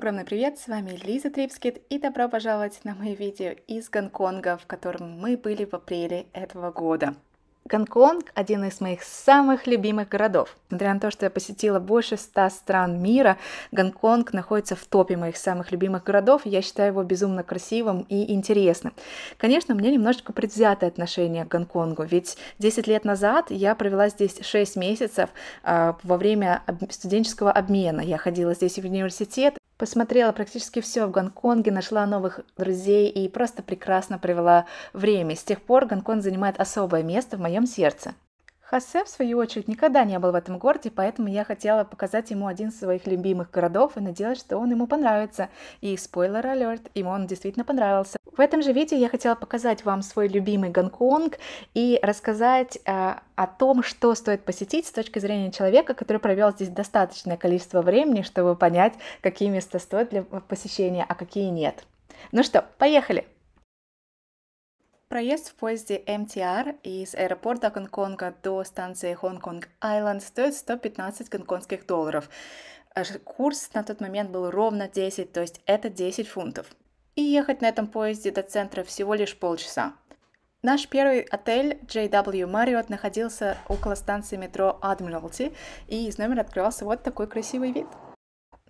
огромный привет, с вами Лиза Трипскит и добро пожаловать на мое видео из Гонконга, в котором мы были в апреле этого года. Гонконг – один из моих самых любимых городов. Несмотря на то, что я посетила больше ста стран мира, Гонконг находится в топе моих самых любимых городов, я считаю его безумно красивым и интересным. Конечно, у меня немножечко предвзятое отношение к Гонконгу, ведь 10 лет назад я провела здесь 6 месяцев а, во время студенческого обмена. Я ходила здесь в университет Посмотрела практически все в Гонконге, нашла новых друзей и просто прекрасно провела время. С тех пор Гонконг занимает особое место в моем сердце. Хосе, в свою очередь, никогда не был в этом городе, поэтому я хотела показать ему один из своих любимых городов и надеялась, что он ему понравится. И спойлер алерт, ему он действительно понравился. В этом же видео я хотела показать вам свой любимый Гонконг и рассказать э, о том, что стоит посетить с точки зрения человека, который провел здесь достаточное количество времени, чтобы понять, какие места стоят для э, посещения, а какие нет. Ну что, поехали! Проезд в поезде MTR из аэропорта Гонконга до станции Хонконг-Айленд стоит 115 гонконгских долларов. Э, курс на тот момент был ровно 10, то есть это 10 фунтов. И ехать на этом поезде до центра всего лишь полчаса. Наш первый отель JW Marriott находился около станции метро Admiralty, и из номера открывался вот такой красивый вид –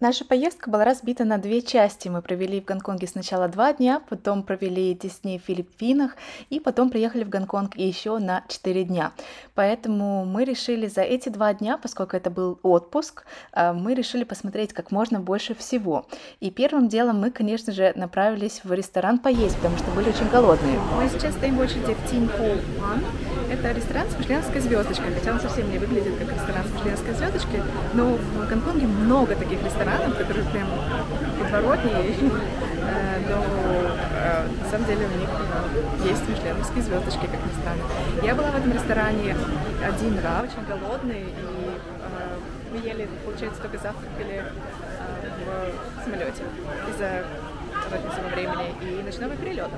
Наша поездка была разбита на две части. Мы провели в Гонконге сначала два дня, потом провели 10 дней в Филиппинах, и потом приехали в Гонконг еще на 4 дня. Поэтому мы решили за эти два дня, поскольку это был отпуск, э, мы решили посмотреть как можно больше всего. И первым делом мы, конечно же, направились в ресторан поесть, потому что были очень голодные. Мы сейчас стоим в очереди в Тинь это ресторан с мишленовской звездочкой, хотя он совсем не выглядит как ресторан с мишленовской звездочкой, но в Гонконге много таких ресторанов, которые прям подворотни, э, но э, на самом деле у них э, есть мишленовские звездочки, как ни странно. Я была в этом ресторане один раз, очень голодный, и мы ели, получается, только завтракали в самолете из-за разницы во времени и ночного перелета.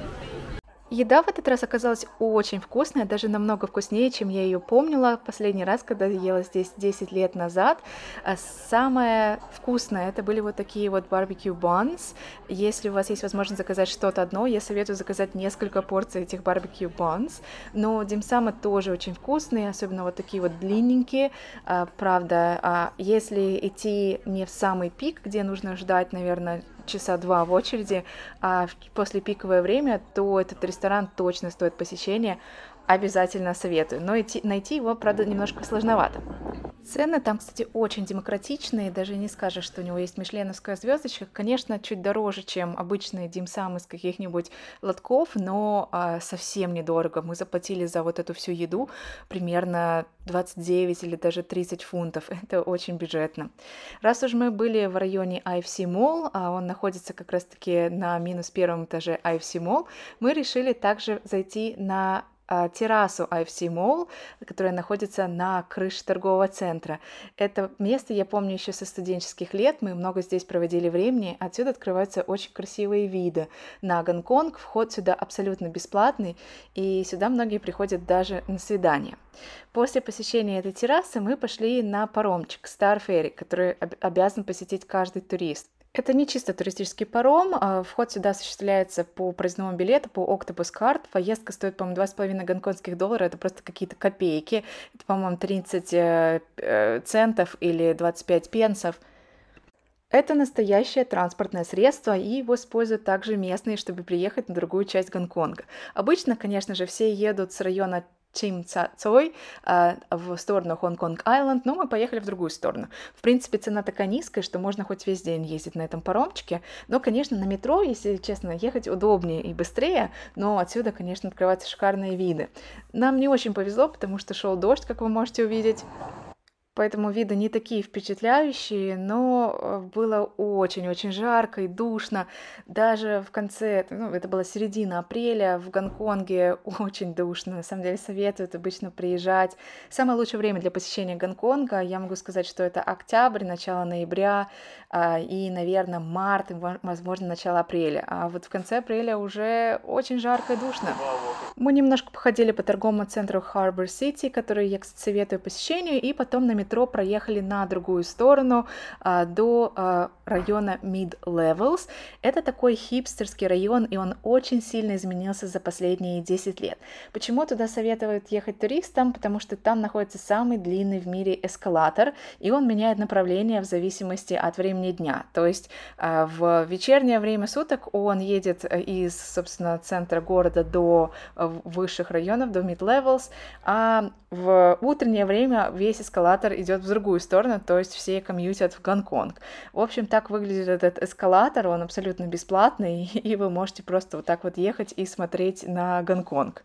Еда в этот раз оказалась очень вкусная, даже намного вкуснее, чем я ее помнила последний раз, когда ела здесь 10 лет назад. А самое вкусное это были вот такие вот барбекю банс. Если у вас есть возможность заказать что-то одно, я советую заказать несколько порций этих барбекю банс. Но димсамы тоже очень вкусные, особенно вот такие вот длинненькие. А, правда, а если идти не в самый пик, где нужно ждать, наверное, часа два в очереди, а после пиковое время, то этот ресторан точно стоит посещения обязательно советую, но идти, найти его, правда, немножко сложновато. Цены там, кстати, очень демократичные, даже не скажешь, что у него есть мишленовская звездочка. Конечно, чуть дороже, чем обычные димсам из каких-нибудь лотков, но э, совсем недорого. Мы заплатили за вот эту всю еду примерно 29 или даже 30 фунтов. Это очень бюджетно. Раз уж мы были в районе IFC Mall, а он находится как раз-таки на минус первом этаже IFC Mall, мы решили также зайти на а, террасу IFC Mall, которая находится на крыше торгового центра. Это место я помню еще со студенческих лет, мы много здесь проводили времени, отсюда открываются очень красивые виды на Гонконг, вход сюда абсолютно бесплатный, и сюда многие приходят даже на свидание. После посещения этой террасы мы пошли на паромчик Star Ferry, который обязан посетить каждый турист. Это не чисто туристический паром. А вход сюда осуществляется по проездному билету, по Octopus Card. Поездка стоит, по-моему, 2,5 гонконгских доллара. Это просто какие-то копейки. Это, по-моему, 30 э, э, центов или 25 пенсов. Это настоящее транспортное средство, и его используют также местные, чтобы приехать на другую часть Гонконга. Обычно, конечно же, все едут с района Чим Цой а, в сторону Хонг-Конг-Айленд, но ну, мы поехали в другую сторону. В принципе, цена такая низкая, что можно хоть весь день ездить на этом паромчике, но, конечно, на метро, если честно, ехать удобнее и быстрее, но отсюда, конечно, открываются шикарные виды. Нам не очень повезло, потому что шел дождь, как вы можете увидеть поэтому виды не такие впечатляющие, но э, было очень-очень жарко и душно. Даже в конце, ну, это была середина апреля, в Гонконге очень душно. На самом деле советуют обычно приезжать. Самое лучшее время для посещения Гонконга, я могу сказать, что это октябрь, начало ноября а, и, наверное, март, возможно, начало апреля. А вот в конце апреля уже очень жарко и душно. Вау, мы немножко походили по торговому центру Harbor City, который я, кстати, советую посещению, и потом на метро проехали на другую сторону а, до а, района Mid Levels. Это такой хипстерский район, и он очень сильно изменился за последние 10 лет. Почему туда советуют ехать туристам? Потому что там находится самый длинный в мире эскалатор, и он меняет направление в зависимости от времени дня. То есть а, в вечернее время суток он едет э, из, собственно, центра города до э, высших районов, до mid-levels, а в утреннее время весь эскалатор идет в другую сторону, то есть все комьютят в Гонконг. В общем, так выглядит этот эскалатор, он абсолютно бесплатный, и вы можете просто вот так вот ехать и смотреть на Гонконг.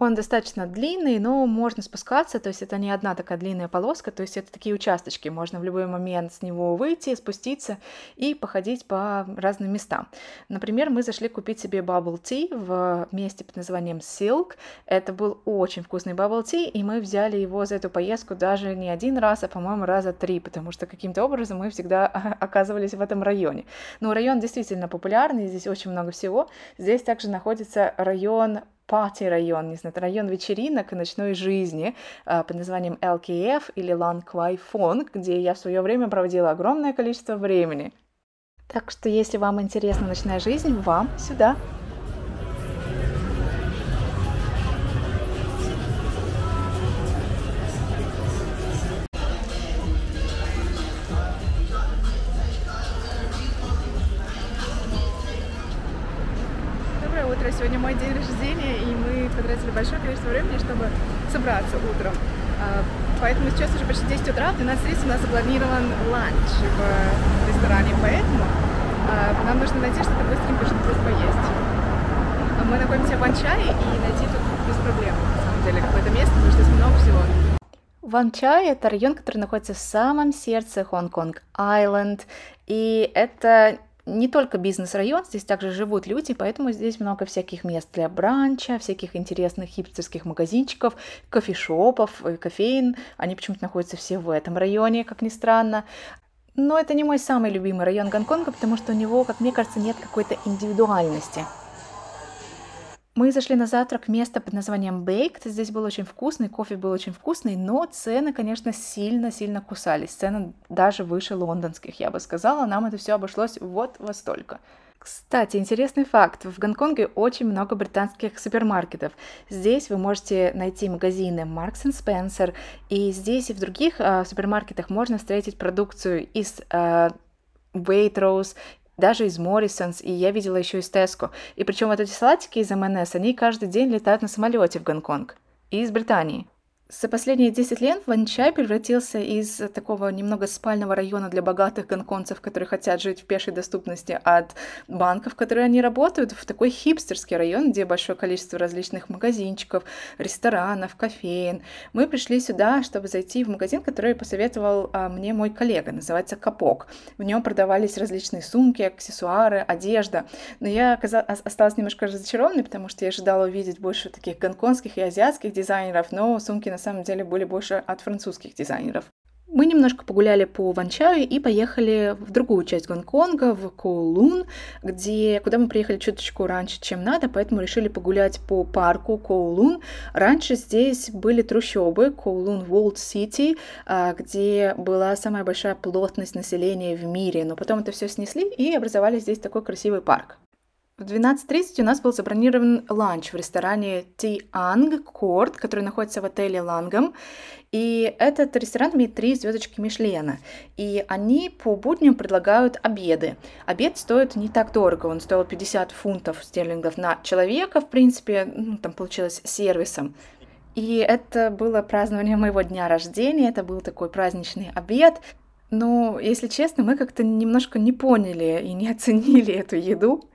Он достаточно длинный, но можно спускаться, то есть это не одна такая длинная полоска, то есть это такие участочки, можно в любой момент с него выйти, спуститься и походить по разным местам. Например, мы зашли купить себе bubble tea в месте под названием Silk. Это был очень вкусный bubble tea, и мы взяли его за эту поездку даже не один раз, а, по-моему, раза три, потому что каким-то образом мы всегда а, оказывались в этом районе. Но ну, район действительно популярный, здесь очень много всего. Здесь также находится район пати-район, не знаю, это район вечеринок и ночной жизни а, под названием LKF или Лан Квай Фонг, где я в свое время проводила огромное количество времени. Так что, если вам интересна ночная жизнь, вам сюда. Ванчай — это район, который находится в самом сердце хонконг айленд и это не только бизнес-район, здесь также живут люди, поэтому здесь много всяких мест для бранча, всяких интересных хипстерских магазинчиков, кофешопов, э, кофеин. Они почему-то находятся все в этом районе, как ни странно. Но это не мой самый любимый район Гонконга, потому что у него, как мне кажется, нет какой-то индивидуальности. Мы зашли на завтрак в место под названием Baked. Здесь был очень вкусный, кофе был очень вкусный, но цены, конечно, сильно-сильно кусались. Цены даже выше лондонских, я бы сказала. Нам это все обошлось вот во столько. Кстати, интересный факт. В Гонконге очень много британских супермаркетов. Здесь вы можете найти магазины Marks and Spencer, и здесь и в других э, супермаркетах можно встретить продукцию из э, Waitrose даже из Моррисонс, и я видела еще из Tesco. И причем вот эти салатики из МНС, они каждый день летают на самолете в Гонконг и из Британии. За последние 10 лет Ванчай превратился из такого немного спального района для богатых гонконцев, которые хотят жить в пешей доступности от банков, в которые они работают, в такой хипстерский район, где большое количество различных магазинчиков, ресторанов, кофеин. Мы пришли сюда, чтобы зайти в магазин, который посоветовал а, мне мой коллега, называется «Капок». В нем продавались различные сумки, аксессуары, одежда. Но я осталась немножко разочарованной, потому что я ожидала увидеть больше таких гонконгских и азиатских дизайнеров, но сумки на самом деле были больше от французских дизайнеров. Мы немножко погуляли по Ванчаю и поехали в другую часть Гонконга, в Коулун, где, куда мы приехали чуточку раньше, чем надо, поэтому решили погулять по парку Коулун. Раньше здесь были трущобы Коулун Волд Сити, где была самая большая плотность населения в мире, но потом это все снесли и образовали здесь такой красивый парк. В 12.30 у нас был забронирован ланч в ресторане Ти Анг Корт, который находится в отеле Лангом. И этот ресторан имеет три звездочки Мишлена. И они по будням предлагают обеды. Обед стоит не так дорого, он стоил 50 фунтов стерлингов на человека, в принципе, ну, там получилось сервисом. И это было празднование моего дня рождения, это был такой праздничный обед. Но, если честно, мы как-то немножко не поняли и не оценили эту еду,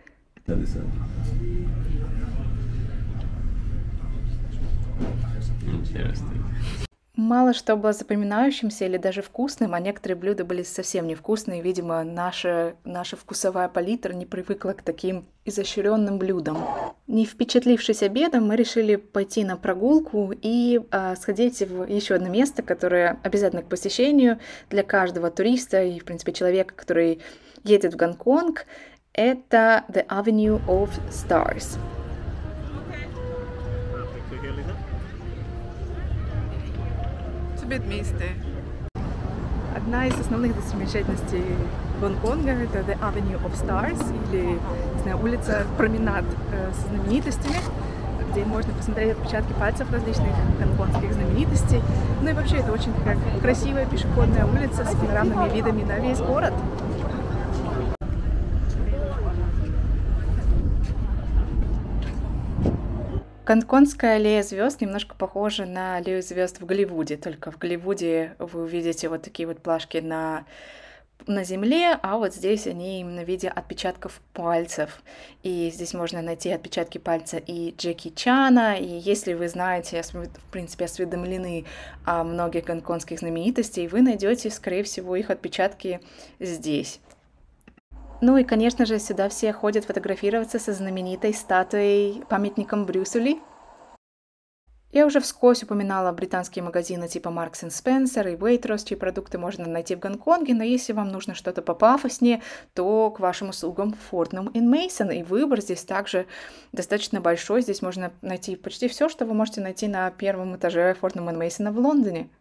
Мало что было запоминающимся или даже вкусным, а некоторые блюда были совсем невкусные. Видимо, наша, наша вкусовая палитра не привыкла к таким изощренным блюдам. Не впечатлившись обедом, мы решили пойти на прогулку и а, сходить в еще одно место, которое обязательно к посещению для каждого туриста и, в принципе, человека, который едет в Гонконг. Это The Avenue of Stars. Одна из основных достопримечательностей Гонконга – это The Avenue of Stars, или, не знаю, улица, променад э, с знаменитостями, где можно посмотреть отпечатки пальцев различных гонконгских знаменитостей. Ну и вообще это очень такая красивая пешеходная улица с панорамными видами на весь город. Канконская аллея звезд немножко похожа на аллею звезд в Голливуде, только в Голливуде вы увидите вот такие вот плашки на на земле, а вот здесь они именно в виде отпечатков пальцев. И здесь можно найти отпечатки пальца и Джеки Чана, и если вы знаете, в принципе, осведомлены о многих гонконгских знаменитостей, вы найдете, скорее всего, их отпечатки здесь. Ну и, конечно же, сюда все ходят фотографироваться со знаменитой статуей памятником Брюсули. Я уже вскользь упоминала британские магазины типа Marks and Spencer и Waitrose, чьи продукты можно найти в Гонконге, но если вам нужно что-то попафоснее, то к вашим услугам Fortnum and Mason, и выбор здесь также достаточно большой, здесь можно найти почти все, что вы можете найти на первом этаже Fortnum and Mason в Лондоне.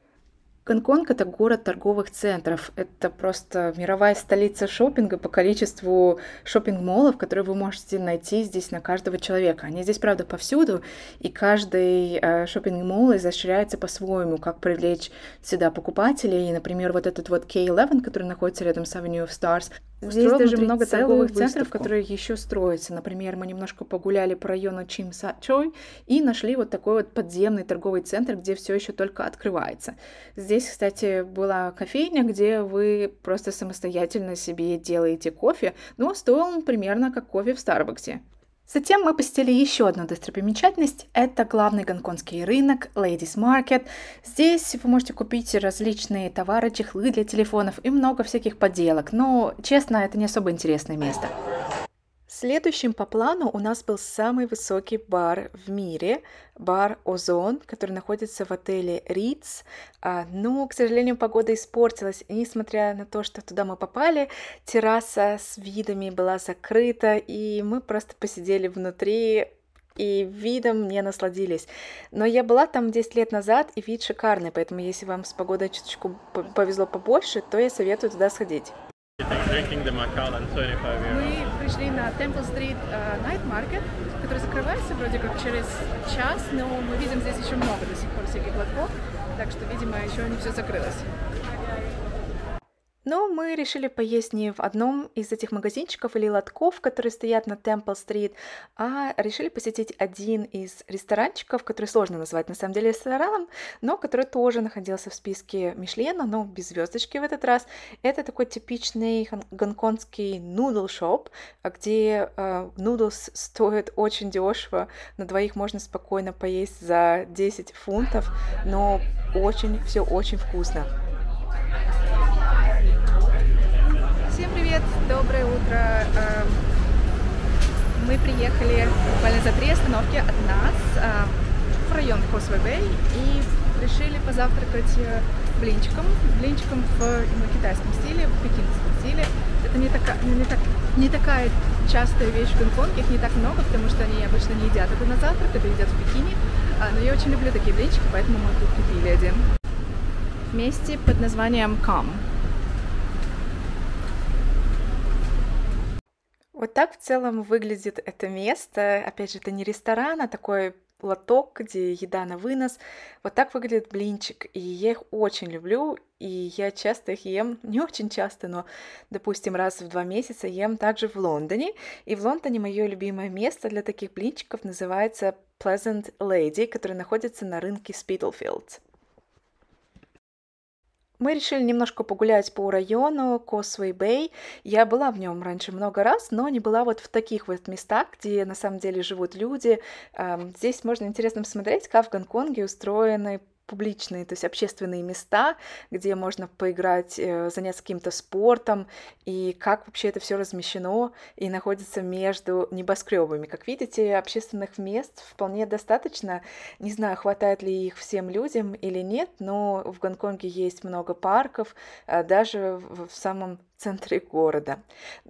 Гонконг это город торговых центров. Это просто мировая столица шопинга по количеству шопинг-молов, которые вы можете найти здесь на каждого человека. Они здесь, правда, повсюду, и каждый э, шопинг-молл изощряется по-своему, как привлечь сюда покупателей. И, например, вот этот вот K11, который находится рядом с Avenue of Stars, Здесь даже много торговых выставку. центров, которые еще строятся. Например, мы немножко погуляли по району Чимсачой и нашли вот такой вот подземный торговый центр, где все еще только открывается. Здесь, кстати, была кофейня, где вы просто самостоятельно себе делаете кофе, но стоил он примерно как кофе в Старбаксе. Затем мы посетили еще одну достопримечательность. Это главный гонконгский рынок Ladies Market. Здесь вы можете купить различные товары, чехлы для телефонов и много всяких подделок. Но, честно, это не особо интересное место. Следующим по плану у нас был самый высокий бар в мире, бар «Озон», который находится в отеле «Риц». А, Но, ну, к сожалению, погода испортилась, и несмотря на то, что туда мы попали, терраса с видами была закрыта, и мы просто посидели внутри, и видом не насладились. Но я была там 10 лет назад, и вид шикарный, поэтому если вам с погодой чуточку повезло побольше, то я советую туда сходить пришли на Temple Street э, Night Market, который закрывается вроде как через час, но мы видим здесь еще много до сих пор всяких лотков, так что, видимо, еще не все закрылось. Но мы решили поесть не в одном из этих магазинчиков или лотков, которые стоят на Темпл-стрит, а решили посетить один из ресторанчиков, который сложно назвать на самом деле рестораном, но который тоже находился в списке Мишлена, но без звездочки в этот раз. Это такой типичный гонконгский нудл-шоп, где нудлс э, стоит очень дешево, на двоих можно спокойно поесть за 10 фунтов, но очень, все очень вкусно. доброе утро. Эм, мы приехали буквально за три остановки от нас эм, в район Косвебей и решили позавтракать э, блинчиком. Блинчиком в ну, китайском стиле, в пекинском стиле. Это не, така, ну, не, так, не такая частая вещь в Гонконге, их не так много, потому что они обычно не едят это на завтрак, это едят в Пекине. А, но я очень люблю такие блинчики, поэтому мы тут купили один. Вместе под названием «Кам». Вот так в целом выглядит это место. Опять же, это не ресторан, а такой лоток, где еда на вынос. Вот так выглядит блинчик, и я их очень люблю, и я часто их ем, не очень часто, но, допустим, раз в два месяца ем также в Лондоне. И в Лондоне мое любимое место для таких блинчиков называется Pleasant Lady, который находится на рынке Spitalfields. Мы решили немножко погулять по району Косвей-Бэй. Я была в нем раньше много раз, но не была вот в таких вот местах, где на самом деле живут люди. Эм, здесь можно интересно посмотреть, как в Гонконге устроены публичные, то есть общественные места, где можно поиграть, э, заняться каким-то спортом, и как вообще это все размещено и находится между небоскребами. Как видите, общественных мест вполне достаточно. Не знаю, хватает ли их всем людям или нет, но в Гонконге есть много парков, а даже в самом центре города.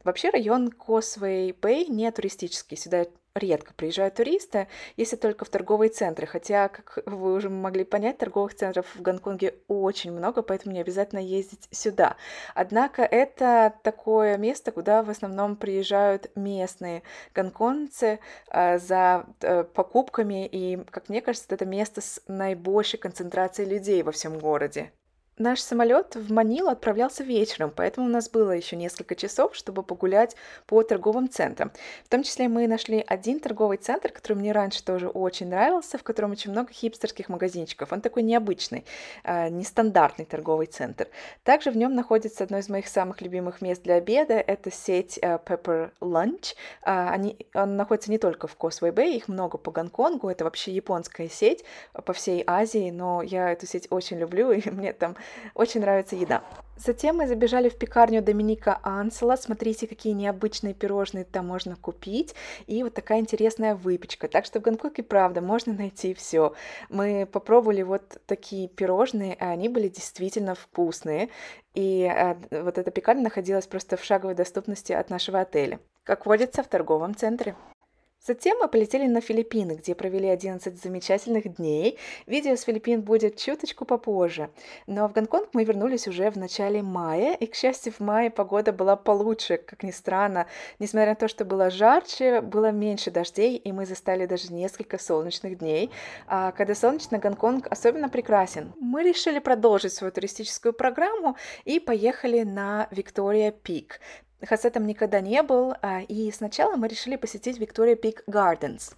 Вообще район Косвей Бэй не туристический. Сюда редко приезжают туристы, если только в торговые центры. Хотя, как вы уже могли понять, торговых центров в Гонконге очень много, поэтому не обязательно ездить сюда. Однако это такое место, куда в основном приезжают местные гонконгцы а, за э, покупками, и, как мне кажется, это место с наибольшей концентрацией людей во всем городе. Наш самолет в Манилу отправлялся вечером, поэтому у нас было еще несколько часов, чтобы погулять по торговым центрам. В том числе мы нашли один торговый центр, который мне раньше тоже очень нравился, в котором очень много хипстерских магазинчиков. Он такой необычный, э, нестандартный торговый центр. Также в нем находится одно из моих самых любимых мест для обеда. Это сеть э, Pepper Lunch. Э, они, он находится не только в Causeway Bay, их много по Гонконгу. Это вообще японская сеть э, по всей Азии, но я эту сеть очень люблю, и мне там очень нравится еда. Затем мы забежали в пекарню Доминика Ансела. Смотрите, какие необычные пирожные там можно купить. И вот такая интересная выпечка. Так что в Гонконге, правда, можно найти все. Мы попробовали вот такие пирожные, и они были действительно вкусные. И э, вот эта пекарня находилась просто в шаговой доступности от нашего отеля, как водится в торговом центре. Затем мы полетели на Филиппины, где провели 11 замечательных дней. Видео с Филиппин будет чуточку попозже. Но ну, а в Гонконг мы вернулись уже в начале мая, и, к счастью, в мае погода была получше, как ни странно. Несмотря на то, что было жарче, было меньше дождей, и мы застали даже несколько солнечных дней. А когда солнечно, Гонконг особенно прекрасен. Мы решили продолжить свою туристическую программу и поехали на Виктория Пик. Хасетом никогда не был, а, и сначала мы решили посетить Виктория Пик Гарденс.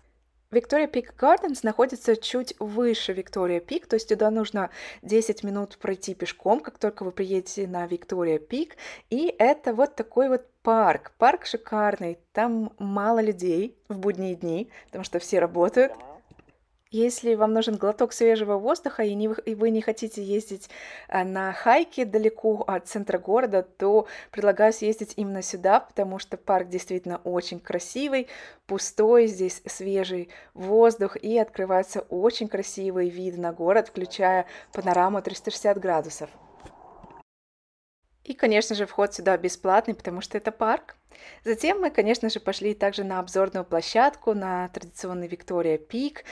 Виктория Пик Гарденс находится чуть выше Виктория Пик, то есть туда нужно 10 минут пройти пешком, как только вы приедете на Виктория Пик. И это вот такой вот парк. Парк шикарный, там мало людей в будние дни, потому что все работают. Да если вам нужен глоток свежего воздуха и, не, и вы не хотите ездить а, на хайке далеко от центра города, то предлагаю съездить именно сюда, потому что парк действительно очень красивый, пустой, здесь свежий воздух и открываются очень красивые виды на город, включая панораму 360 градусов. И, конечно же, вход сюда бесплатный, потому что это парк. Затем мы, конечно же, пошли также на обзорную площадку, на традиционный Виктория Пик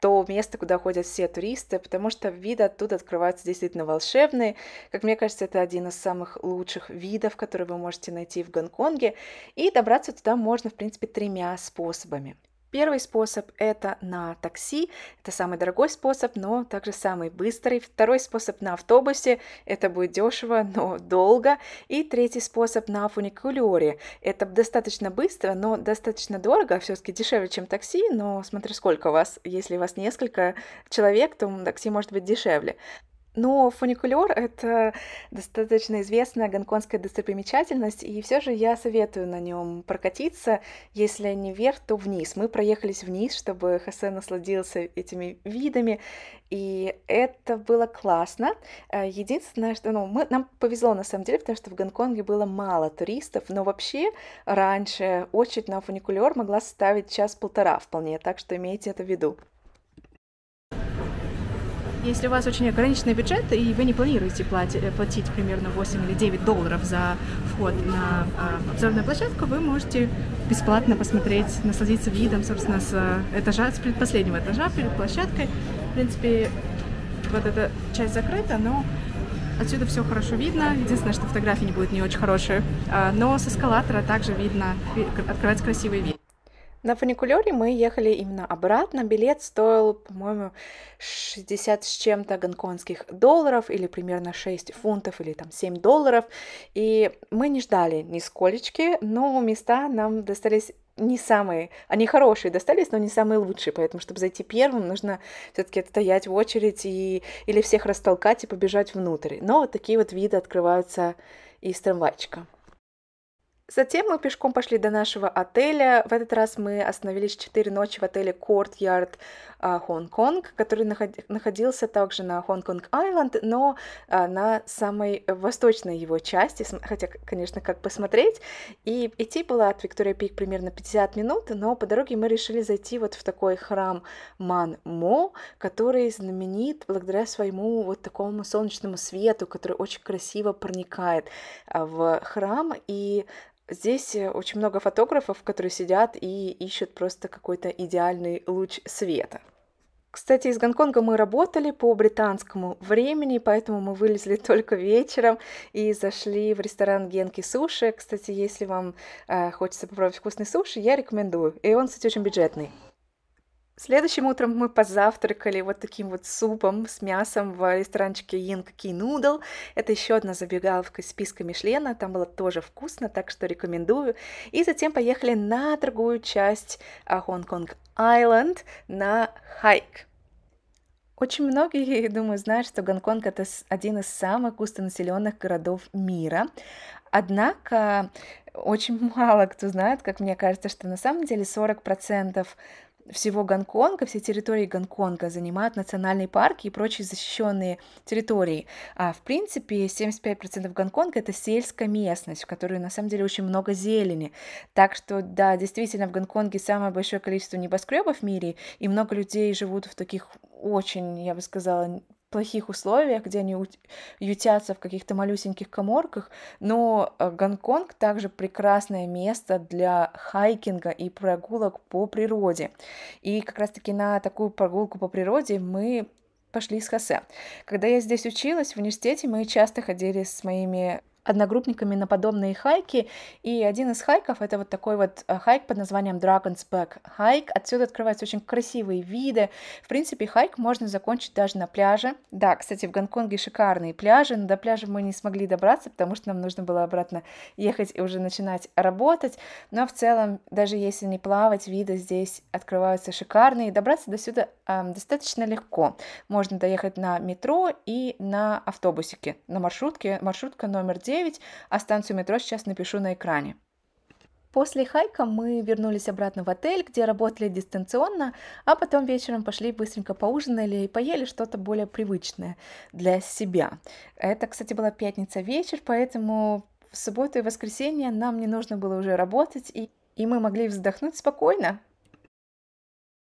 то место, куда ходят все туристы, потому что виды оттуда открываются действительно волшебные. Как мне кажется, это один из самых лучших видов, которые вы можете найти в Гонконге. И добраться туда можно, в принципе, тремя способами. Первый способ – это на такси, это самый дорогой способ, но также самый быстрый. Второй способ – на автобусе, это будет дешево, но долго. И третий способ – на фуникулере, это достаточно быстро, но достаточно дорого, все таки дешевле, чем такси, но смотря сколько у вас. Если у вас несколько человек, то такси может быть дешевле. Но фуникулер — это достаточно известная гонконгская достопримечательность, и все же я советую на нем прокатиться. Если не вверх, то вниз. Мы проехались вниз, чтобы Хосе насладился этими видами, и это было классно. Э, единственное, что ну, мы, нам повезло на самом деле, потому что в Гонконге было мало туристов, но вообще раньше очередь на фуникулер могла составить час-полтора вполне, так что имейте это в виду. Если у вас очень ограниченный бюджет, и вы не планируете платить, э, платить примерно 8 или 9 долларов за вход на э, обзорную площадку, вы можете бесплатно посмотреть, насладиться видом, собственно, с э, этажа, с предпоследнего этажа перед площадкой. В принципе, вот эта часть закрыта, но Отсюда все хорошо видно. Единственное, что фотографии не будут не очень хорошие. А, но с эскалатора также видно, открывается красивый вид. На фуникулере мы ехали именно обратно. Билет стоил, по-моему, 60 с чем-то гонконгских долларов или примерно 6 фунтов или там 7 долларов. И мы не ждали ни сколечки, но места нам достались не самые, они хорошие достались, но не самые лучшие, поэтому, чтобы зайти первым, нужно все-таки отстоять в очередь и, или всех растолкать и побежать внутрь. Но вот такие вот виды открываются из трамвайчика. Затем мы пешком пошли до нашего отеля. В этот раз мы остановились 4 ночи в отеле Courtyard Хонг-Конг, а, который находился также на Хонг-Конг-Айленд, но а, на самой восточной его части, хотя, конечно, как посмотреть. И идти было от Виктория Пик примерно 50 минут, но по дороге мы решили зайти вот в такой храм Ман-Мо, который знаменит благодаря своему вот такому солнечному свету, который очень красиво проникает а, в храм, и Здесь э, очень много фотографов, которые сидят и ищут просто какой-то идеальный луч света. Кстати, из Гонконга мы работали по британскому времени, поэтому мы вылезли только вечером и зашли в ресторан Генки Суши. Кстати, если вам э, хочется попробовать вкусный суши, я рекомендую. И он, кстати, очень бюджетный. Следующим утром мы позавтракали вот таким вот супом с мясом в ресторанчике Ying Noodle. Это еще одна забегаловка из списка Мишлена, там было тоже вкусно, так что рекомендую. И затем поехали на другую часть Хонг-Конг а, Айленд на хайк. Очень многие, думаю, знают, что Гонконг — это один из самых густонаселенных городов мира. Однако очень мало кто знает, как мне кажется, что на самом деле 40% всего Гонконга, все территории Гонконга занимают национальные парки и прочие защищенные территории. А в принципе, 75% Гонконга — это сельская местность, в которой на самом деле очень много зелени. Так что, да, действительно, в Гонконге самое большое количество небоскребов в мире, и много людей живут в таких очень, я бы сказала, плохих условиях, где они ютятся в каких-то малюсеньких коморках, но э, Гонконг также прекрасное место для хайкинга и прогулок по природе. И как раз-таки на такую прогулку по природе мы пошли с Хосе. Когда я здесь училась в университете, мы часто ходили с моими одногруппниками на подобные хайки, и один из хайков — это вот такой вот э, хайк под названием Dragon's Back хайк. Отсюда открываются очень красивые виды. В принципе, хайк можно закончить даже на пляже. Да, кстати, в Гонконге шикарные пляжи, но до пляжа мы не смогли добраться, потому что нам нужно было обратно ехать и уже начинать работать. Но в целом, даже если не плавать, виды здесь открываются шикарные. Добраться до сюда э, достаточно легко. Можно доехать на метро и на автобусике, на маршрутке. Маршрутка номер 9 9, а станцию метро сейчас напишу на экране. После хайка мы вернулись обратно в отель, где работали дистанционно, а потом вечером пошли быстренько поужинали и поели что-то более привычное для себя. Это, кстати, была пятница вечер, поэтому в субботу и воскресенье нам не нужно было уже работать, и, и мы могли вздохнуть спокойно,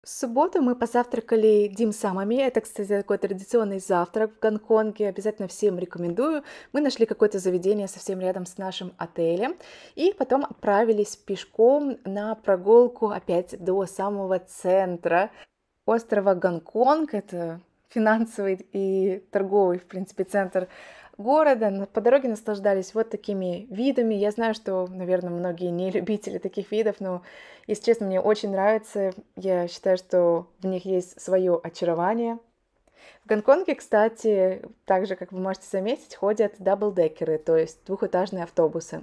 в субботу мы позавтракали димсамами. Это, кстати, такой традиционный завтрак в Гонконге. Обязательно всем рекомендую. Мы нашли какое-то заведение совсем рядом с нашим отелем. И потом отправились пешком на прогулку опять до самого центра острова Гонконг. Это финансовый и торговый, в принципе, центр города, по дороге наслаждались вот такими видами. Я знаю, что, наверное, многие не любители таких видов, но, если честно, мне очень нравится. Я считаю, что в них есть свое очарование. В Гонконге, кстати, так же, как вы можете заметить, ходят даблдекеры, то есть двухэтажные автобусы.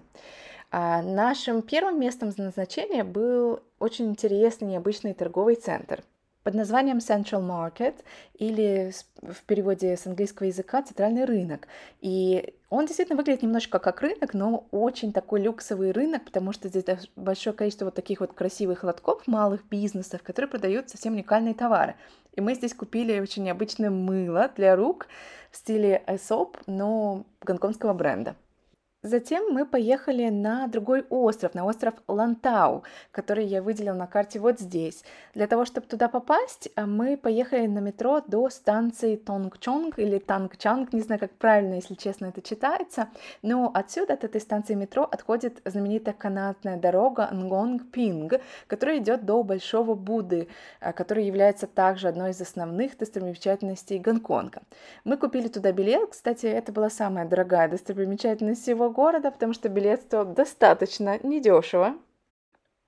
А нашим первым местом назначения был очень интересный необычный торговый центр – под названием Central Market или в переводе с английского языка «центральный рынок». И он действительно выглядит немножко как рынок, но очень такой люксовый рынок, потому что здесь большое количество вот таких вот красивых лотков, малых бизнесов, которые продают совсем уникальные товары. И мы здесь купили очень необычное мыло для рук в стиле Aesop, но гонконгского бренда. Затем мы поехали на другой остров, на остров Лантау, который я выделил на карте вот здесь. Для того, чтобы туда попасть, э, мы поехали на метро до станции Тонгчонг или Тангчанг, не знаю, как правильно, если честно, это читается. Но отсюда, от этой станции метро, отходит знаменитая канатная дорога Нгонгпинг, которая идет до Большого Будды, э, который является также одной из основных достопримечательностей Гонконга. Мы купили туда билет, кстати, это была самая дорогая достопримечательность всего города, потому что билет стоил достаточно недешево.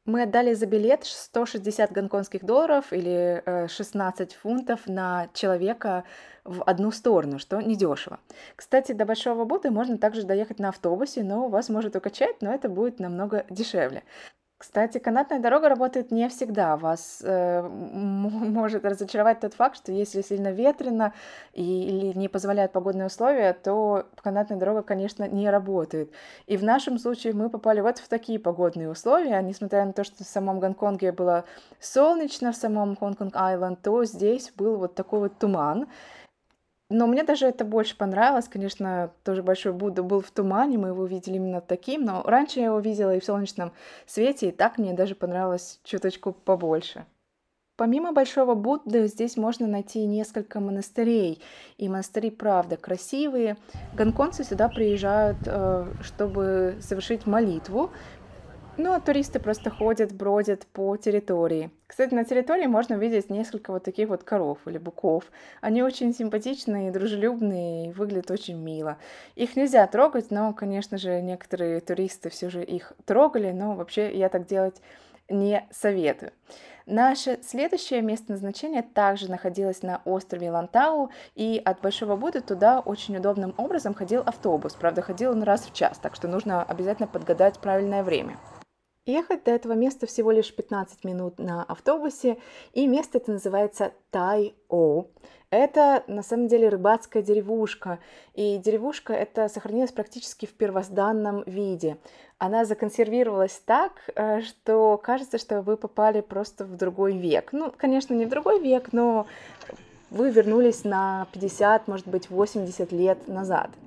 Мы отдали за билет 160 гонконгских долларов или 16 э, фунтов на человека в одну сторону, что недешево. Кстати, до Большого Буты можно также доехать на автобусе, но вас может укачать, но это будет намного дешевле. Кстати, канатная дорога работает не всегда. Вас э, может разочаровать тот факт, что если сильно ветрено и, или не позволяют погодные условия, то канатная дорога, конечно, не работает. И в нашем случае мы попали вот в такие погодные условия, несмотря на то, что в самом Гонконге было солнечно, в самом гонконг айленд то здесь был вот такой вот туман. Но мне даже это больше понравилось. Конечно, тоже Большой Будда был в тумане, мы его видели именно таким, но раньше я его видела и в солнечном свете, и так мне даже понравилось чуточку побольше. Помимо Большого Будды здесь можно найти несколько монастырей, и монастыри, правда, красивые. Гонконцы сюда приезжают, э, чтобы совершить молитву, ну, а туристы просто ходят, бродят по территории. Кстати, на территории можно увидеть несколько вот таких вот коров или буков. Они очень симпатичные, дружелюбные и выглядят очень мило. Их нельзя трогать, но, конечно же, некоторые туристы все же их трогали, но вообще я так делать не советую. Наше следующее место назначения также находилось на острове Лантау, и от Большого Будды туда очень удобным образом ходил автобус. Правда, ходил он раз в час, так что нужно обязательно подгадать правильное время. Ехать до этого места всего лишь 15 минут на автобусе, и место это называется Тай-Оу. Это на самом деле рыбацкая деревушка, и деревушка эта сохранилась практически в первозданном виде. Она законсервировалась так, э, что кажется, что вы попали просто в другой век. Ну, конечно, не в другой век, но вы вернулись на 50, может быть, 80 лет назад –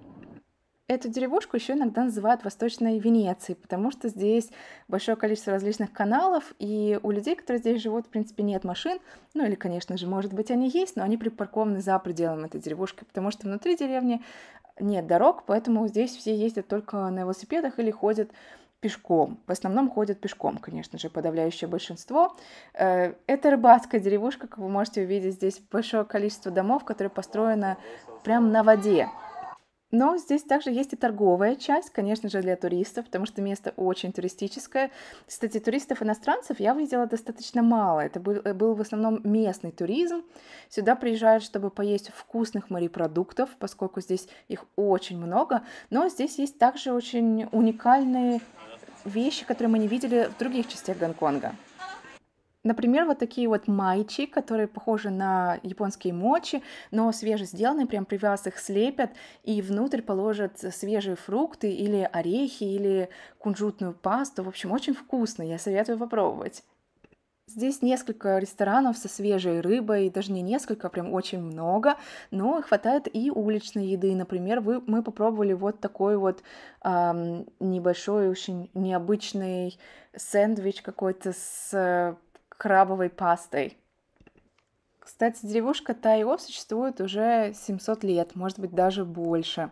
Эту деревушку еще иногда называют Восточной Венецией, потому что здесь большое количество различных каналов, и у людей, которые здесь живут, в принципе, нет машин. Ну или, конечно же, может быть, они есть, но они припаркованы за пределами этой деревушки, потому что внутри деревни нет дорог, поэтому здесь все ездят только на велосипедах или ходят пешком. В основном ходят пешком, конечно же, подавляющее большинство. Э, это рыбацкая деревушка, как вы можете увидеть, здесь большое количество домов, которые построены прямо на воде. Но здесь также есть и торговая часть, конечно же, для туристов, потому что место очень туристическое. Кстати, туристов-иностранцев я видела достаточно мало. Это был, э, был в основном местный туризм. Сюда приезжают, чтобы поесть вкусных морепродуктов, поскольку здесь их очень много. Но здесь есть также очень уникальные вещи, которые мы не видели в других частях Гонконга. Например, вот такие вот майчи, которые похожи на японские мочи, но свеже сделанные, прям при вас их слепят и внутрь положат свежие фрукты или орехи, или кунжутную пасту. В общем, очень вкусно, я советую попробовать. Здесь несколько ресторанов со свежей рыбой, даже не несколько, а прям очень много, но хватает и уличной еды. Например, вы, мы попробовали вот такой вот эм, небольшой, очень необычный сэндвич какой-то с крабовой пастой. Кстати, деревушка Тайо существует уже 700 лет, может быть, даже больше.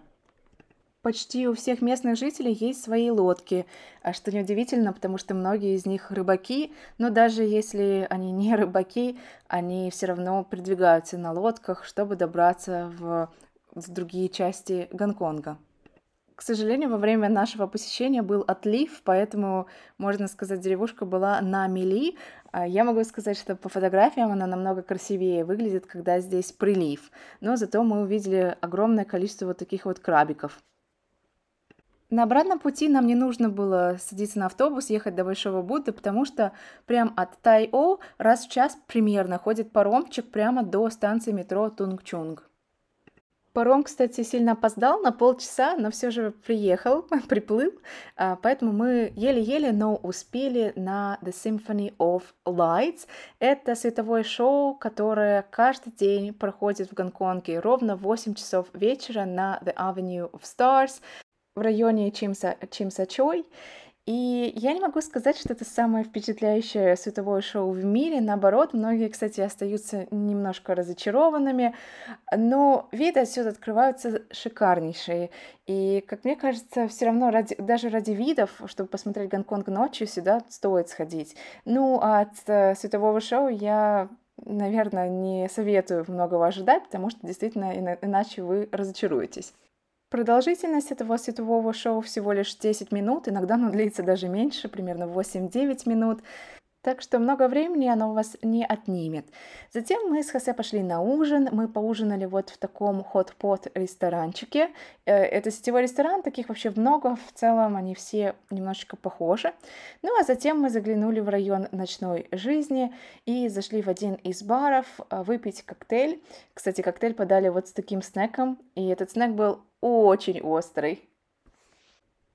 Почти у всех местных жителей есть свои лодки, а что неудивительно, потому что многие из них рыбаки, но даже если они не рыбаки, они все равно передвигаются на лодках, чтобы добраться в, в другие части Гонконга. К сожалению, во время нашего посещения был отлив, поэтому, можно сказать, деревушка была на мели. А, я могу сказать, что по фотографиям она намного красивее выглядит, когда здесь прилив. Но зато мы увидели огромное количество вот таких вот крабиков. На обратном пути нам не нужно было садиться на автобус, ехать до Большого Будды, потому что прямо от Тайо раз в час примерно ходит паромчик прямо до станции метро Тунгчунг. Паром, кстати, сильно опоздал на полчаса, но все же приехал, приплыл, а, поэтому мы еле-еле, но успели на The Symphony of Lights. Это световое шоу, которое каждый день проходит в Гонконге ровно в 8 часов вечера на The Avenue of Stars в районе Чимса, Чимса Чой. И я не могу сказать, что это самое впечатляющее световое шоу в мире. Наоборот, многие, кстати, остаются немножко разочарованными. Но виды отсюда открываются шикарнейшие. И, как мне кажется, все равно ради, даже ради видов, чтобы посмотреть Гонконг ночью, сюда стоит сходить. Ну, а от э, светового шоу я наверное, не советую многого ожидать, потому что действительно иначе вы разочаруетесь. Продолжительность этого светового шоу всего лишь 10 минут, иногда оно длится даже меньше, примерно 8-9 минут, так что много времени оно у вас не отнимет. Затем мы с Хосе пошли на ужин, мы поужинали вот в таком хот-пот ресторанчике. Э, это сетевой ресторан, таких вообще много, в целом они все немножечко похожи. Ну а затем мы заглянули в район ночной жизни и зашли в один из баров а, выпить коктейль. Кстати, коктейль подали вот с таким снеком, и этот снэк был очень острый.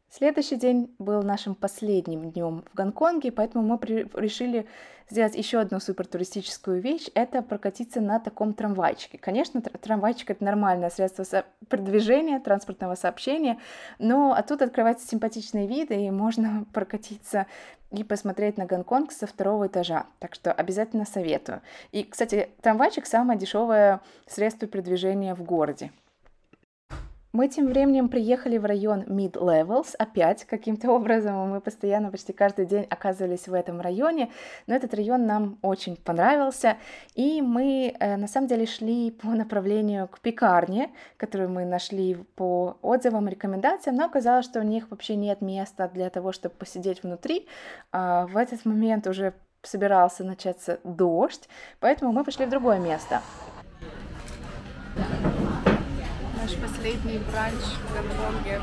Следующий день был нашим последним днем в Гонконге, поэтому мы при- решили сделать еще одну супертуристическую вещь – это прокатиться на таком трамвайчике. Конечно, тр- трамвайчик – это нормальное средство со- продвижения, транспортного сообщения, но оттуда открываются симпатичные виды, и можно прокатиться и посмотреть на Гонконг со второго этажа. Так что обязательно советую. И, кстати, трамвайчик – самое дешевое средство передвижения в городе. Мы тем временем приехали в район Mid Levels, опять каким-то образом мы постоянно почти каждый день оказывались в этом районе, но этот район нам очень понравился, и мы э, на самом деле шли по направлению к пекарне, которую мы нашли по отзывам, рекомендациям, но оказалось, что у них вообще нет места для того, чтобы посидеть внутри. А, в этот момент уже собирался начаться дождь, поэтому мы пошли в другое место наш последний бранч в Гонконге.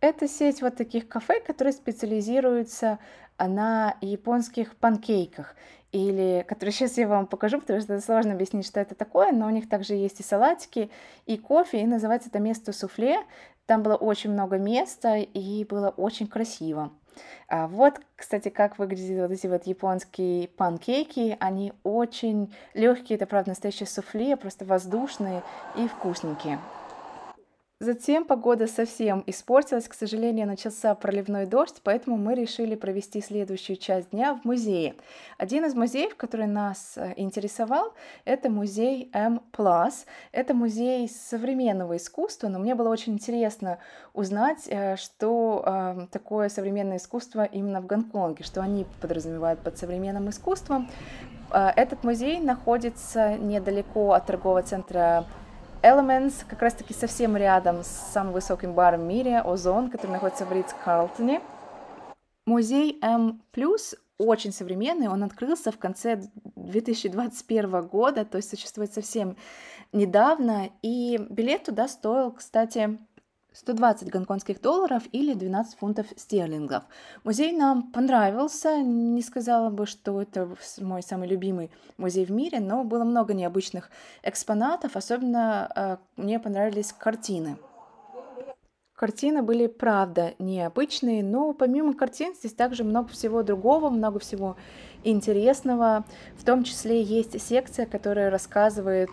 Это сеть вот таких кафе, которые специализируются а, на японских панкейках или которые сейчас я вам покажу, потому что это сложно объяснить, что это такое, но у них также есть и салатики, и кофе, и называется это место суфле. Там было очень много места, и было очень красиво. А вот, кстати, как выглядят вот эти вот японские панкейки. Они очень легкие, это правда настоящие суфле, просто воздушные и вкусненькие. Затем погода совсем испортилась, к сожалению, начался проливной дождь, поэтому мы решили провести следующую часть дня в музее. Один из музеев, который нас э, интересовал, это музей M+. Это музей современного искусства, но мне было очень интересно узнать, э, что э, такое современное искусство именно в Гонконге, что они подразумевают под современным искусством. Этот музей находится недалеко от торгового центра Elements как раз-таки совсем рядом с самым высоким баром в мире, Озон, который находится в Ридс-Карлтоне. Музей М+, очень современный, он открылся в конце 2021 года, то есть существует совсем недавно, и билет туда стоил, кстати, 120 гонконгских долларов или 12 фунтов стерлингов. Музей нам понравился, не сказала бы, что это мой самый любимый музей в мире, но было много необычных экспонатов, особенно э, мне понравились картины. Картины были, правда, необычные, но помимо картин здесь также много всего другого, много всего интересного. В том числе есть секция, которая рассказывает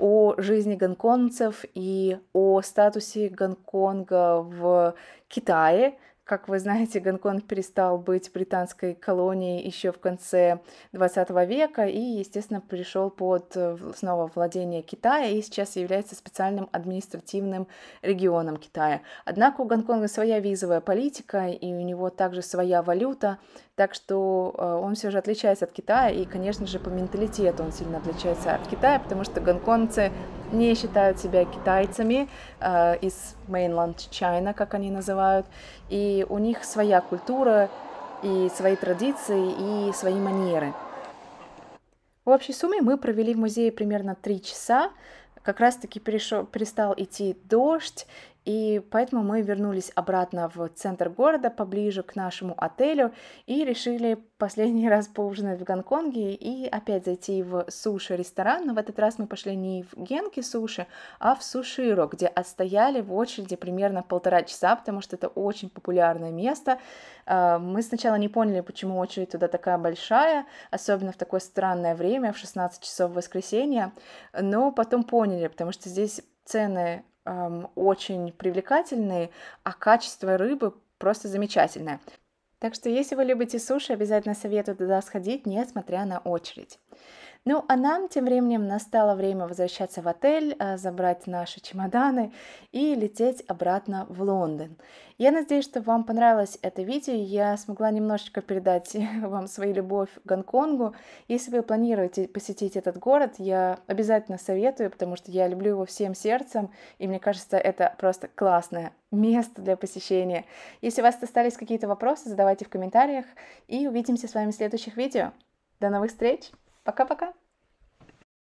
о жизни гонконгцев и о статусе Гонконга в Китае. Как вы знаете, Гонконг перестал быть британской колонией еще в конце 20 века и, естественно, пришел под э, снова владение Китая и сейчас является специальным административным регионом Китая. Однако у Гонконга своя визовая политика и у него также своя валюта, так что э, он все же отличается от Китая, и, конечно же, по менталитету он сильно отличается от Китая, потому что гонконцы не считают себя китайцами э, из mainland China, как они называют, и у них своя культура, и свои традиции, и свои манеры. В общей сумме мы провели в музее примерно три часа, как раз-таки перестал идти дождь, и поэтому мы вернулись обратно в центр города, поближе к нашему отелю, и решили последний раз поужинать в Гонконге и опять зайти в суши-ресторан. Но в этот раз мы пошли не в Генки суши, а в Суширо, где отстояли в очереди примерно полтора часа, потому что это очень популярное место. А, мы сначала не поняли, почему очередь туда такая большая, особенно в такое странное время, в 16 часов воскресенья, но потом поняли, потому что здесь цены эм, очень привлекательные, а качество рыбы просто замечательное. Так что, если вы любите суши, обязательно советую туда сходить, несмотря на очередь. Ну, а нам тем временем настало время возвращаться в отель, э, забрать наши чемоданы и лететь обратно в Лондон. Я надеюсь, что вам понравилось это видео. Я смогла немножечко передать вам свою любовь к Гонконгу. Если вы планируете посетить этот город, я обязательно советую, потому что я люблю его всем сердцем, и мне кажется, это просто классное место для посещения. Если у вас остались какие-то вопросы, задавайте в комментариях, и увидимся с вами в следующих видео. До новых встреч! Пока-пока.